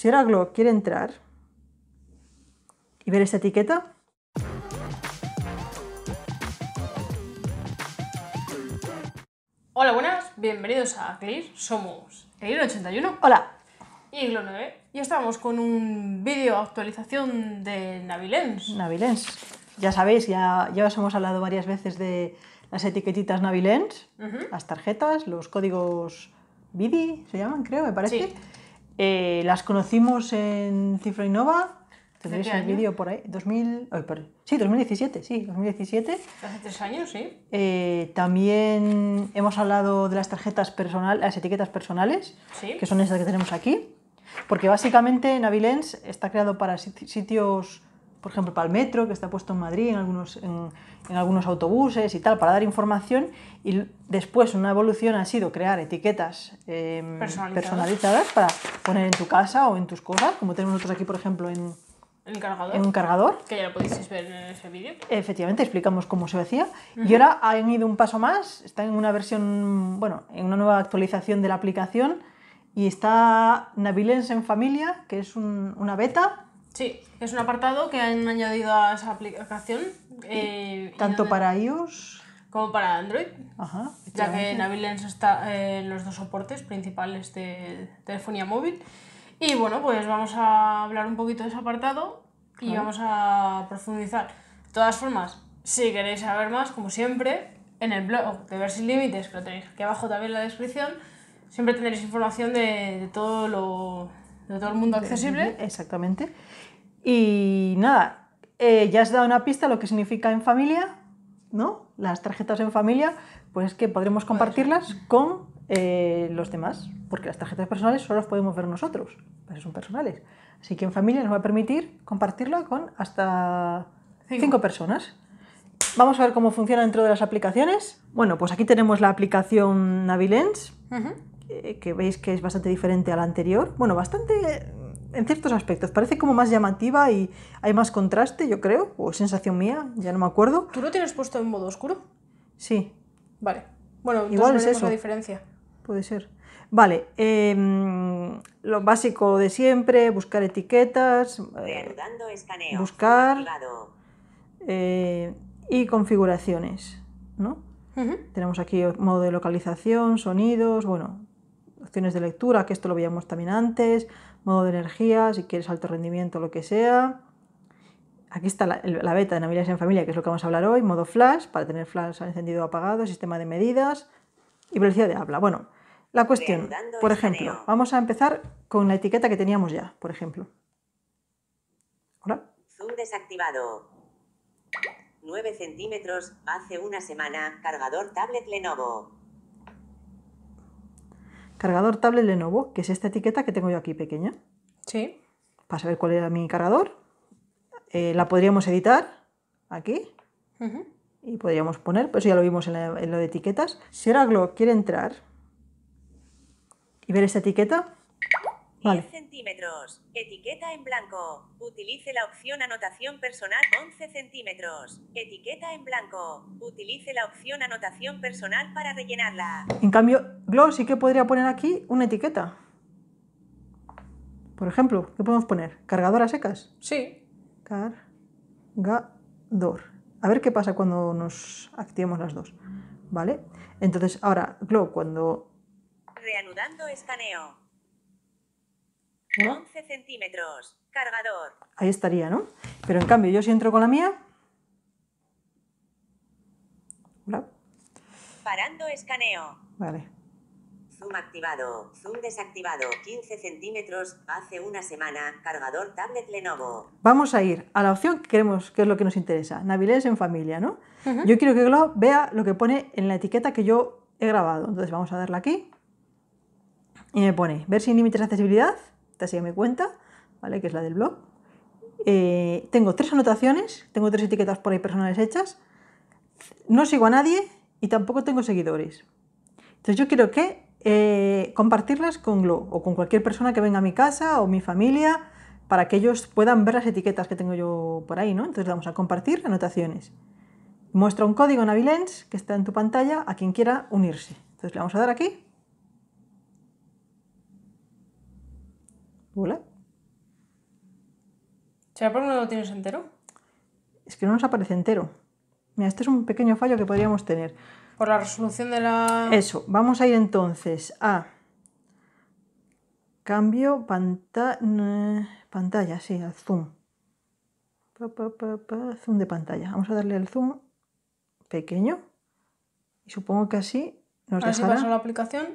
Si ahora Glock quiere entrar y ver esta etiqueta, Hola, buenas, bienvenidos a Clear. Somos Clear81. Hola. Y Glo9. Y estamos con un vídeo actualización de Navilens. Navilens. Ya sabéis, ya, ya os hemos hablado varias veces de las etiquetitas Navilens, las tarjetas, los códigos BIDI, se llaman, creo, me parece. Eh, las conocimos en Cifra Innova. ¿Tendréis el vídeo por ahí? 2000, sí, 2017, sí, 2017. Hace tres años, sí. Eh, también hemos hablado de las tarjetas personales, las etiquetas personales, que son esas que tenemos aquí. Porque básicamente Navilens está creado para sitios por ejemplo, para el metro, que está puesto en Madrid, en algunos, en, algunos autobuses y tal, para dar información. Y después una evolución ha sido crear etiquetas em, personalizadas. para poner en tu casa o en tus cosas, como tenemos nosotros aquí, por ejemplo, en, ¿El en un cargador. Que ya lo podéis ver en ese vídeo. Efectivamente, explicamos cómo se hacía. Y ahora han ido un paso más, está en una versión, bueno, en una nueva actualización de la aplicación. Y está Navilens en familia, que es una beta Sí, es un apartado que han añadido a esa aplicación. Eh, Tanto para iOS como para Android, Ajá, ya que en Avilens está eh, los dos soportes principales de telefonía móvil. Y bueno, pues vamos a hablar un poquito de ese apartado y vamos a profundizar. De todas formas, si queréis saber más, como siempre, en el blog de Ver Sin Límites, que lo tenéis aquí abajo también en la descripción, siempre tendréis información de, de todo lo de todo el mundo eh, accesible. Exactamente. Y nada, eh, ya has dado una pista lo que significa en familia, ¿no? Las tarjetas en familia, pues es que podremos compartirlas con eh, los demás, porque las tarjetas personales solo las podemos ver nosotros, pues son personales. Así que en familia nos va a permitir compartirla con hasta cinco, personas. Vamos a ver cómo funciona dentro de las aplicaciones. Bueno, pues aquí tenemos la aplicación Navilens, eh, que veis que es bastante diferente a la anterior. Bueno, bastante en ciertos aspectos. Parece como más llamativa y hay más contraste, yo creo, o sensación mía, ya no me acuerdo. ¿Tú lo tienes puesto en modo oscuro? Sí. Vale. Bueno, igual es eso. la diferencia. Puede ser. Vale, em, lo básico de siempre, buscar etiquetas, buscar eh, y configuraciones, ¿no? Tenemos aquí modo de localización, sonidos, bueno, Opciones de lectura, que esto lo veíamos también antes, modo de energía, si quieres alto rendimiento, lo que sea. Aquí está la, beta de Navidades en Familia, que es lo que vamos a hablar hoy, modo flash, para tener flash encendido o apagado, sistema de medidas y velocidad de habla. Bueno, la cuestión, por ejemplo, vamos a empezar con la etiqueta que teníamos ya, por ejemplo. Hola. Zoom desactivado. 9 centímetros, hace una semana, cargador tablet Lenovo cargador tablet Lenovo, que es esta etiqueta que tengo yo aquí pequeña. Sí. Para saber cuál era mi cargador. Eh, la podríamos editar aquí. Y podríamos poner, pues ya lo vimos en, lo de etiquetas. Si ahora Glo quiere entrar y ver esta etiqueta, 10 centímetros. Etiqueta en blanco. Utilice la opción anotación personal 11 centímetros. Etiqueta en blanco. Utilice la opción anotación personal para rellenarla. En cambio, Glow sí que podría poner aquí una etiqueta. Por ejemplo, ¿qué podemos poner? ¿Cargadoras secas? Sí. Cargador. A ver qué pasa cuando nos activemos las dos. ¿Vale? Entonces, ahora, Glow, cuando... Reanudando escaneo. 11 centímetros, cargador. Ahí estaría, ¿no? Pero en cambio, yo si entro con la mía... Parando escaneo. Vale. Zoom activado, zoom desactivado, 15 centímetros, hace una semana, cargador tablet Lenovo. Vamos a ir a la opción que queremos, que es lo que nos interesa, Navilés en familia, ¿no? Yo quiero que Glo vea lo que pone en la etiqueta que yo he grabado, entonces vamos a darle aquí y me pone ver sin límites de accesibilidad esta sería mi cuenta, ¿vale? que es la del blog. Eh, tengo tres anotaciones, tengo tres etiquetas por ahí personales hechas, no sigo a nadie y tampoco tengo seguidores. Entonces yo quiero que eh, compartirlas con Glo o con cualquier persona que venga a mi casa o mi familia para que ellos puedan ver las etiquetas que tengo yo por ahí, ¿no? Entonces vamos a compartir anotaciones. Muestra un código en Avilens que está en tu pantalla a quien quiera unirse. Entonces le vamos a dar aquí ¿Hola? ¿Será qué no lo tienes entero? Es que no nos aparece entero. Mira, este es un pequeño fallo que podríamos tener. Por la resolución de la... Eso, vamos a ir entonces a... Cambio pantalla, eh, pantalla, sí, al zoom. zoom de pantalla. Vamos a darle el zoom pequeño. Y supongo que así nos dejará... Así si la aplicación.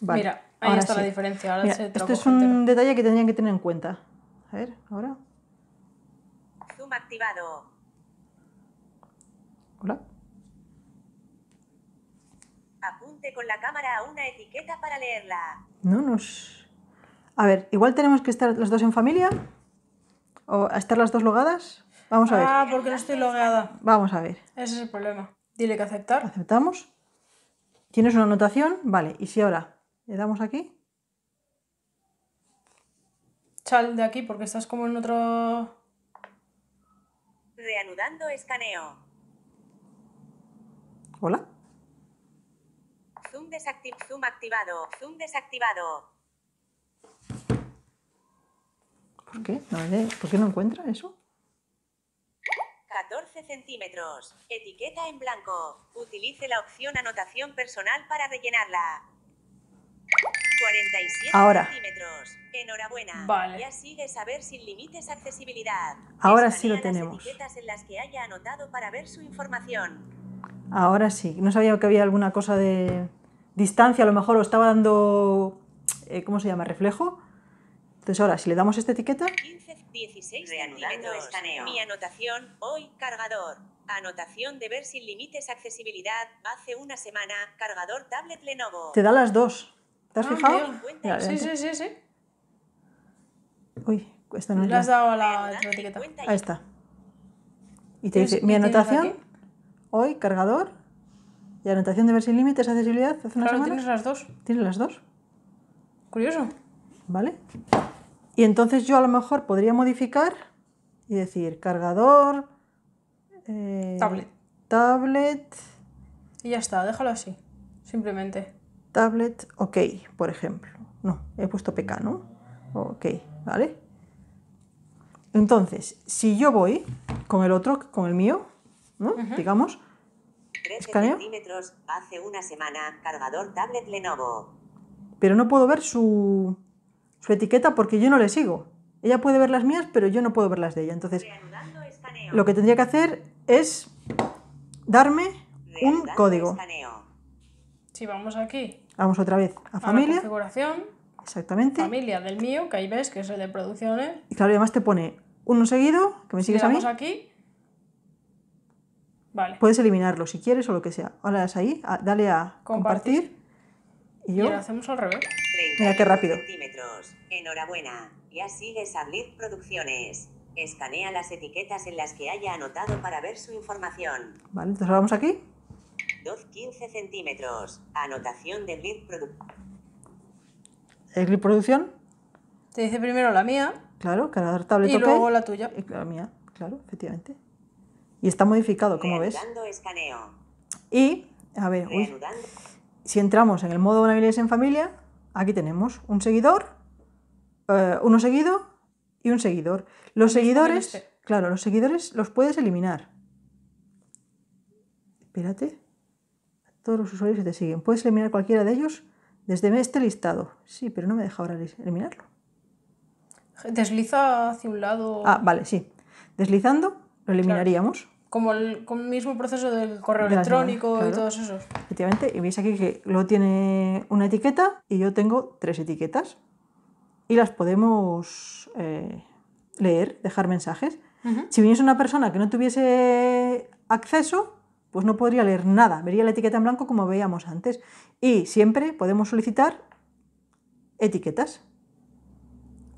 Mira, Ahí está la diferencia. Ahora esto es un detalle que tendrían que tener en cuenta. A ver, ahora. Zoom activado. Hola. Apunte con la cámara a una etiqueta para leerla. No nos. A ver, igual tenemos que estar los dos en familia. ¿O estar las dos logadas? Vamos a ver. Ah, porque no estoy logada. Vamos a ver. Ese es el problema. Dile que aceptar. Aceptamos. Tienes una anotación, vale. ¿Y si ahora? Le damos aquí. Chal, de aquí porque estás como en otro... Reanudando escaneo. Hola. Zoom, desactiv zoom activado. Zoom desactivado. ¿Por qué? No, eh, ¿Por qué no encuentra eso? 14 centímetros. Etiqueta en blanco. Utilice la opción anotación personal para rellenarla. 47 Ahora. centímetros. Enhorabuena. Ya sigues a ver sin límites accesibilidad. Ahora sí lo tenemos. etiquetas en las que haya anotado para ver su información. Ahora sí. No sabía que había alguna cosa de distancia, a lo mejor lo estaba dando, eh, ¿cómo se llama? Reflejo. Entonces ahora, si le damos esta etiqueta... 15, 16 centímetros, Mi anotación, hoy, cargador. Anotación de ver sin límites accesibilidad, hace una semana, cargador tablet Lenovo. Te da las dos. ¿Te has ah, fijado? sí, sí, sí, sí. Uy, esta no es. has dado la etiqueta. Ahí está. Y te dice, mi anotación, hoy, cargador, y anotación de ver sin límites, accesibilidad, hace una claro, tienes las dos. Tienes las dos. Curioso. ¿Vale? Y entonces yo a lo mejor podría modificar y decir cargador, eh, tablet. Tablet. Y ya está, déjalo así, simplemente tablet OK, por ejemplo. No, he puesto PK, ¿no? OK, ¿vale? Entonces, si yo voy con el otro, con el mío, ¿no? Digamos. escaneo. hace una semana, cargador tablet Lenovo. Pero no puedo ver su, su etiqueta porque yo no le sigo. Ella puede ver las mías, pero yo no puedo ver las de ella. Entonces, lo que tendría que hacer es darme un código. Si vamos aquí. Vamos otra vez a, familia. La configuración. Exactamente. Familia del mío, que ahí ves que es el de producciones. Y claro, además te pone uno seguido, que me sigues a mí. aquí. Vale. Puedes eliminarlo si quieres o lo que sea. Ahora es ahí, dale a compartir. y yo. lo hacemos al revés. Mira qué rápido. Enhorabuena. Ya sigues a Blitz Producciones. Escanea las etiquetas en las que haya anotado para ver su información. Vale, entonces vamos aquí. 15 centímetros. Anotación de Glip Producción. ¿Es clip Producción? Te dice primero la mía. Claro, cada tablet Y luego la tuya. Y eh, la mía, claro, efectivamente. Y está modificado, como ves. Y, a ver, si entramos en el modo Bonavides en familia, aquí tenemos un seguidor, eh, uno seguido y un seguidor. Los este seguidores, este. claro, los seguidores los puedes eliminar. Espérate. Todos los usuarios que te siguen. Puedes eliminar cualquiera de ellos desde este listado. Sí, pero no me deja ahora eliminarlo. Desliza hacia un lado. Ah, vale, sí. Deslizando lo eliminaríamos. Como, el, mismo proceso del correo electrónico y todos esos. Efectivamente, y veis aquí que lo tiene una etiqueta y yo tengo tres etiquetas. Y las podemos eh, leer, dejar mensajes. Si viniese una persona que no tuviese acceso, pues no podría leer nada, vería la etiqueta en blanco como veíamos antes. Y siempre podemos solicitar etiquetas.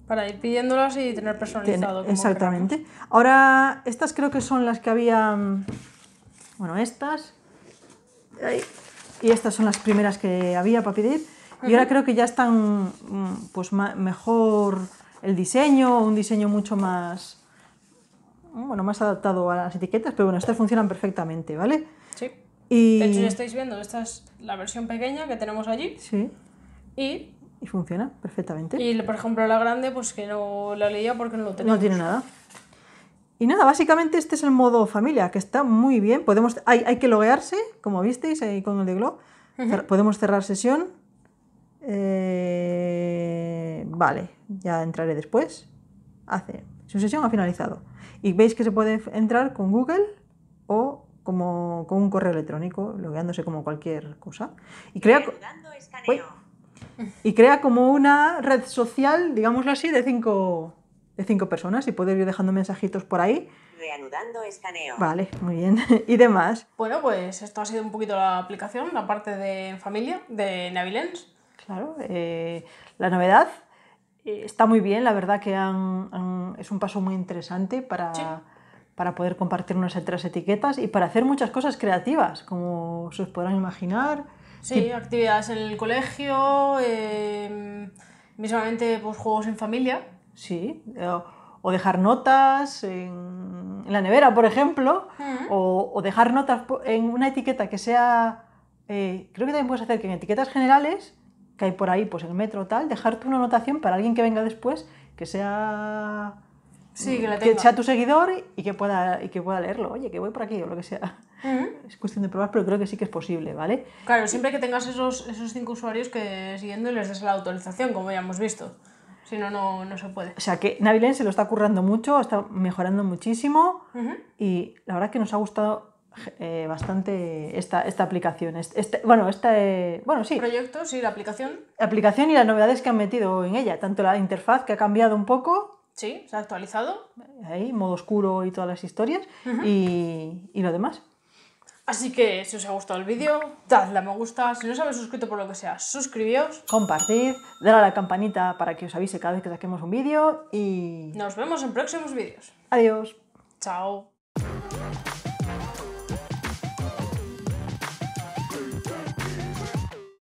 Para ir pidiéndolas y tener personalizado. exactamente. Ahora, estas creo que son las que había. Bueno, estas. Y estas son las primeras que había para pedir. Y ahora creo que ya están mm, pues mejor el diseño, un diseño mucho más bueno, más adaptado a las etiquetas, pero bueno, estas funcionan perfectamente, ¿vale? Sí. Y... De hecho, ya estáis viendo, esta es la versión pequeña que tenemos allí. Sí. Y... y funciona perfectamente. Y, por ejemplo, la grande, pues que no la leía porque no lo tenía. No tiene nada. Y nada, básicamente este es el modo familia, que está muy bien. Podemos, hay, hay que loguearse, como visteis ahí con el de Glow. Podemos cerrar sesión. Eh, vale, ya entraré después. Hace su sesión ha finalizado. Y veis que se puede entrar con Google o como con un correo electrónico, logueándose como cualquier cosa. Y crea, y crea como una red social, digámoslo así, de cinco, de cinco personas y puede ir dejando mensajitos por ahí. Reanudando escaneo. Vale, muy bien. y demás. Bueno, pues esto ha sido un poquito la aplicación, la parte de familia de Navilens. Claro, eh, la novedad eh, está muy bien, la verdad que es un paso muy interesante para, para poder compartir unas otras etiquetas y para hacer muchas cosas creativas, como se podrán imaginar. Sí, actividades en el colegio, eh, pues, juegos en familia. Sí, o, dejar notas en, la nevera, por ejemplo, mm. o, dejar notas en una etiqueta que sea... Eh, creo que también puedes hacer que en etiquetas generales que hay por ahí, pues el metro, tal, dejarte una anotación para alguien que venga después, que sea Sí, que, sea tu seguidor y que, pueda, y que pueda leerlo. Oye, que voy por aquí o lo que sea. Es cuestión de probar, pero creo que sí que es posible, ¿vale? Claro, siempre que tengas esos, esos cinco usuarios que siguiendo les des la autorización, como ya hemos visto. Si no, no, se puede. O sea que Navilén se lo está currando mucho, está mejorando muchísimo y la verdad que nos ha gustado eh, bastante esta, esta aplicación. Este, este bueno, esta, eh, bueno, sí. la aplicación. La aplicación y las novedades que han metido en ella, tanto la interfaz que ha cambiado un poco. Sí, se ha actualizado. Ahí, modo oscuro y todas las historias. y, lo demás. Así que si os ha gustado el vídeo, dadle a me gusta, si no os habéis suscrito por lo que sea, suscribíos, compartid, dadle a la campanita para que os avise cada vez que saquemos un vídeo y... Nos vemos en próximos vídeos. Adiós. Chao.